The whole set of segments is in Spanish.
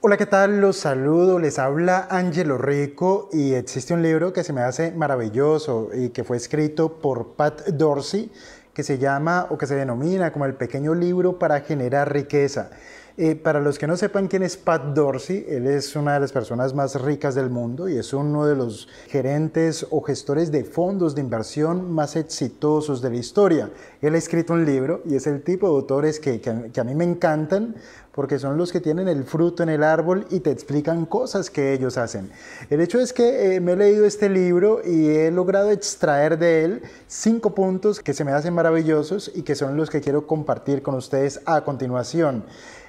Hola, ¿qué tal? Los saludo, les habla Angelo Rico y existe un libro que se me hace maravilloso y que fue escrito por Pat Dorsey que se llama o que se denomina como el pequeño libro para generar riqueza. Eh, para los que no sepan quién es Pat Dorsey, él es una de las personas más ricas del mundo y es uno de los gerentes o gestores de fondos de inversión más exitosos de la historia. Él ha escrito un libro y es el tipo de autores que, que, a mí me encantan porque son los que tienen el fruto en el árbol y te explican cosas que ellos hacen. El hecho es que eh, me he leído este libro y he logrado extraer de él cinco puntos que se me hacen maravillosos y que son los que quiero compartir con ustedes a continuación.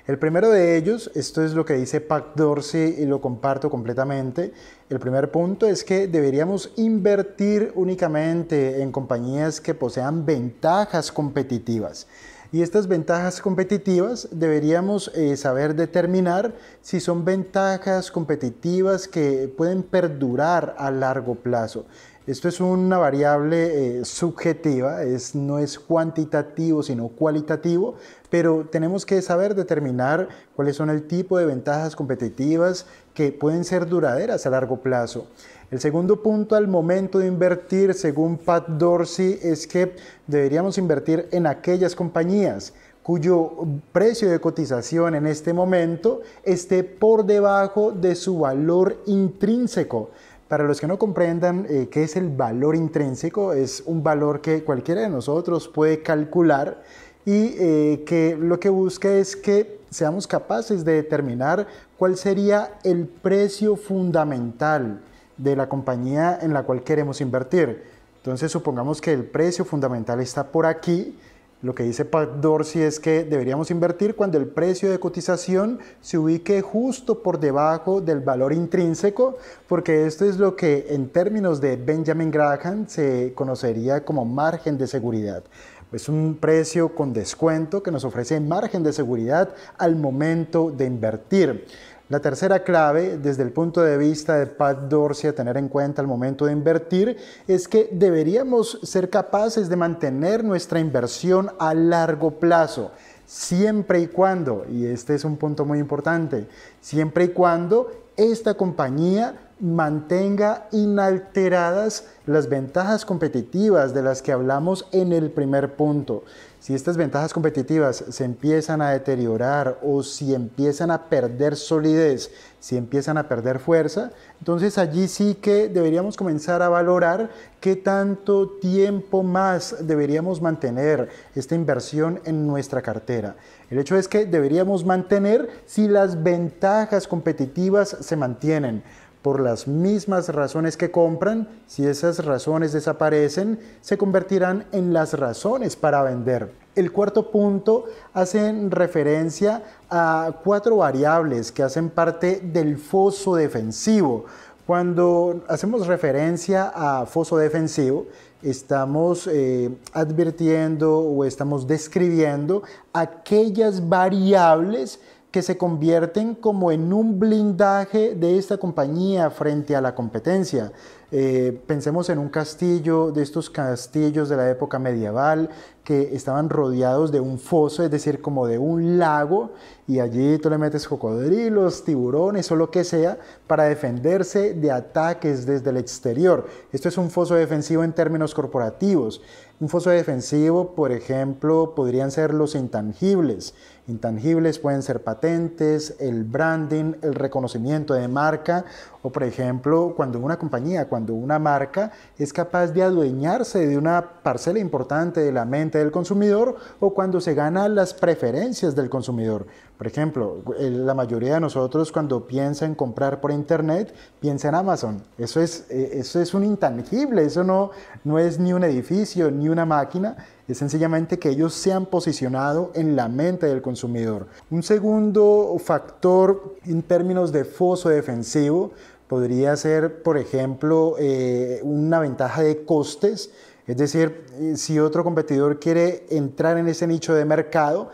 El primero de ellos, esto es lo que dice Pac Dorsey y lo comparto completamente. El primer punto es que deberíamos invertir únicamente en compañías que posean ventajas competitivas. Y estas ventajas competitivas deberíamos eh, saber determinar si son ventajas competitivas que pueden perdurar a largo plazo. Esto es una variable eh, subjetiva, es, no es cuantitativo, sino cualitativo, pero tenemos que saber determinar cuáles son el tipo de ventajas competitivas que pueden ser duraderas a largo plazo. El segundo punto al momento de invertir, según Pat Dorsey, es que deberíamos invertir en aquellas compañías cuyo precio de cotización en este momento esté por debajo de su valor intrínseco. Para los que no comprendan eh, qué es el valor intrínseco, es un valor que cualquiera de nosotros puede calcular y eh, que lo que busca es que seamos capaces de determinar cuál sería el precio fundamental de la compañía en la cual queremos invertir. Entonces supongamos que el precio fundamental está por aquí lo que dice Pat Dorsey es que deberíamos invertir cuando el precio de cotización se ubique justo por debajo del valor intrínseco, porque esto es lo que en términos de Benjamin Graham se conocería como margen de seguridad. Es un precio con descuento que nos ofrece margen de seguridad al momento de invertir. La tercera clave, desde el punto de vista de Pat Dorsey, a tener en cuenta al momento de invertir, es que deberíamos ser capaces de mantener nuestra inversión a largo plazo, siempre y cuando, y este es un punto muy importante, siempre y cuando esta compañía mantenga inalteradas las ventajas competitivas de las que hablamos en el primer punto si estas ventajas competitivas se empiezan a deteriorar o si empiezan a perder solidez, si empiezan a perder fuerza, entonces allí sí que deberíamos comenzar a valorar qué tanto tiempo más deberíamos mantener esta inversión en nuestra cartera. El hecho es que deberíamos mantener si las ventajas competitivas se mantienen por las mismas razones que compran, si esas razones desaparecen, se convertirán en las razones para vender. El cuarto punto hace referencia a cuatro variables que hacen parte del foso defensivo. Cuando hacemos referencia a foso defensivo, estamos eh, advirtiendo o estamos describiendo aquellas variables que se convierten como en un blindaje de esta compañía frente a la competencia. Eh, pensemos en un castillo, de estos castillos de la época medieval, que estaban rodeados de un foso, es decir, como de un lago, y allí tú le metes cocodrilos, tiburones o lo que sea para defenderse de ataques desde el exterior. Esto es un foso defensivo en términos corporativos. Un foso defensivo, por ejemplo, podrían ser los intangibles. Intangibles pueden ser patentes, el branding, el reconocimiento de marca, o por ejemplo, cuando una compañía, cuando cuando una marca es capaz de adueñarse de una parcela importante de la mente del consumidor o cuando se ganan las preferencias del consumidor. Por ejemplo, la mayoría de nosotros cuando piensa en comprar por internet, piensa en Amazon. Eso es, eh, eso es un intangible, eso no, no es ni un edificio ni una máquina, es sencillamente que ellos se han posicionado en la mente del consumidor. Un segundo factor en términos de foso defensivo podría ser, por ejemplo, eh, una ventaja de costes. Es decir, eh, si otro competidor quiere entrar en ese nicho de mercado,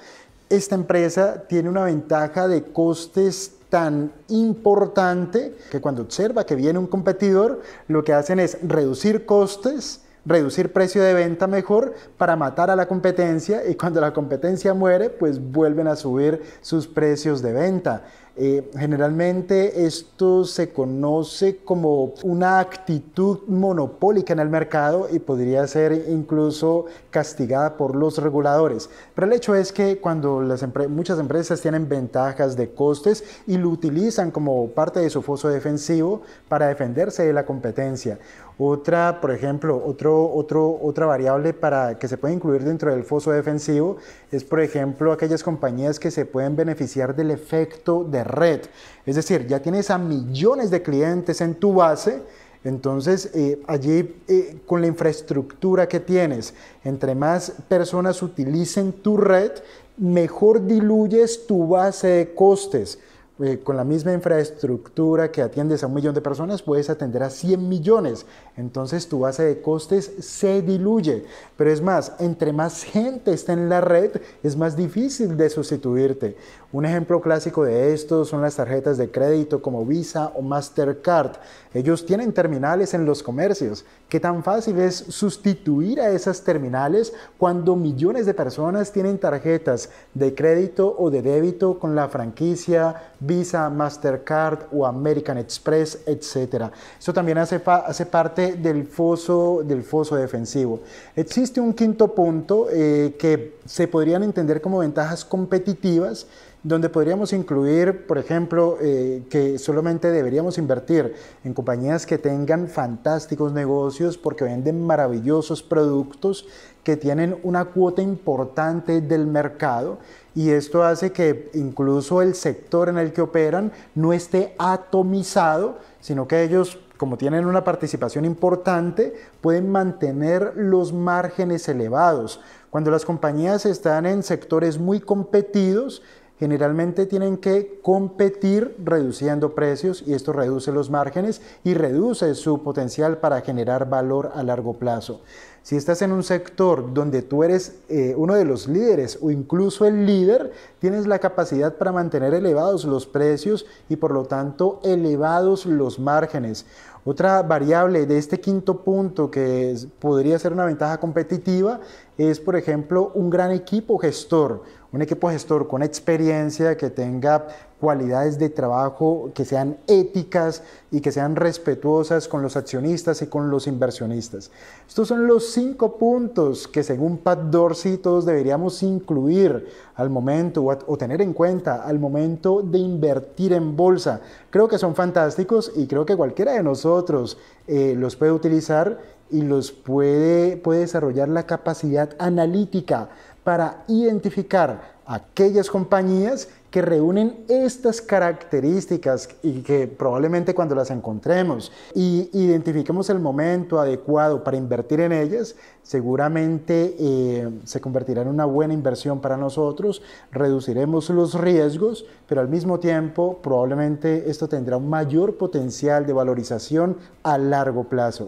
esta empresa tiene una ventaja de costes tan importante que cuando observa que viene un competidor, lo que hacen es reducir costes, reducir precio de venta mejor para matar a la competencia y cuando la competencia muere, pues vuelven a subir sus precios de venta. Eh, generalmente esto se conoce como una actitud monopólica en el mercado y podría ser incluso castigada por los reguladores. Pero el hecho es que cuando las muchas empresas tienen ventajas de costes y lo utilizan como parte de su foso defensivo para defenderse de la competencia. Otra, por ejemplo, otro, otro, otra variable para que se puede incluir dentro del foso defensivo es, por ejemplo, aquellas compañías que se pueden beneficiar del efecto de red. Es decir, ya tienes a millones de clientes en tu base, entonces, eh, allí eh, con la infraestructura que tienes, entre más personas utilicen tu red, mejor diluyes tu base de costes. Eh, con la misma infraestructura que atiendes a un millón de personas, puedes atender a 100 millones. Entonces tu base de costes se diluye. Pero es más, entre más gente está en la red, es más difícil de sustituirte. Un ejemplo clásico de esto son las tarjetas de crédito como Visa o Mastercard. Ellos tienen terminales en los comercios. ¿Qué tan fácil es sustituir a esas terminales cuando millones de personas tienen tarjetas de crédito o de débito con la franquicia? Visa, Mastercard o American Express, etc. Esto también hace, parte del foso, del foso defensivo. Existe un quinto punto eh, que se podrían entender como ventajas competitivas donde podríamos incluir, por ejemplo, eh, que solamente deberíamos invertir en compañías que tengan fantásticos negocios porque venden maravillosos productos, que tienen una cuota importante del mercado y esto hace que incluso el sector en el que operan no esté atomizado, sino que ellos como tienen una participación importante, pueden mantener los márgenes elevados. Cuando las compañías están en sectores muy competidos, generalmente tienen que competir reduciendo precios y esto reduce los márgenes y reduce su potencial para generar valor a largo plazo. Si estás en un sector donde tú eres eh, uno de los líderes o incluso el líder, tienes la capacidad para mantener elevados los precios y por lo tanto elevados los márgenes. Otra variable de este quinto punto que podría ser una ventaja competitiva es, por ejemplo, un gran equipo gestor un equipo gestor con experiencia, que tenga cualidades de trabajo que sean éticas y que sean respetuosas con los accionistas y con los inversionistas. Estos son los cinco puntos que según Pat Dorsey todos deberíamos incluir al momento o, tener en cuenta al momento de invertir en bolsa. Creo que son fantásticos y creo que cualquiera de nosotros eh, los puede utilizar y los puede, puede desarrollar la capacidad analítica para identificar aquellas compañías que reúnen estas características y que probablemente cuando las encontremos y identifiquemos el momento adecuado para invertir en ellas, seguramente eh, se convertirá en una buena inversión para nosotros, reduciremos los riesgos, pero al mismo tiempo probablemente esto tendrá un mayor potencial de valorización a largo plazo.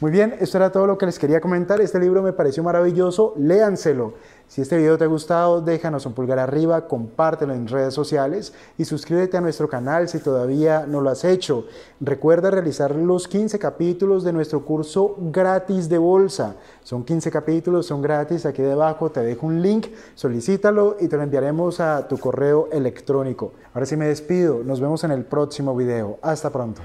Muy bien, esto era todo lo que les quería comentar. Este libro me pareció maravilloso, léanselo. Si este video te ha gustado, déjanos un pulgar arriba, compártelo en redes sociales y suscríbete a nuestro canal si todavía no lo has hecho. Recuerda realizar los 15 capítulos de nuestro curso gratis de bolsa. Son 15 capítulos, son gratis. Aquí debajo te dejo un link, solicítalo y te lo enviaremos a tu correo electrónico. Ahora sí me despido, nos vemos en el próximo video. Hasta pronto.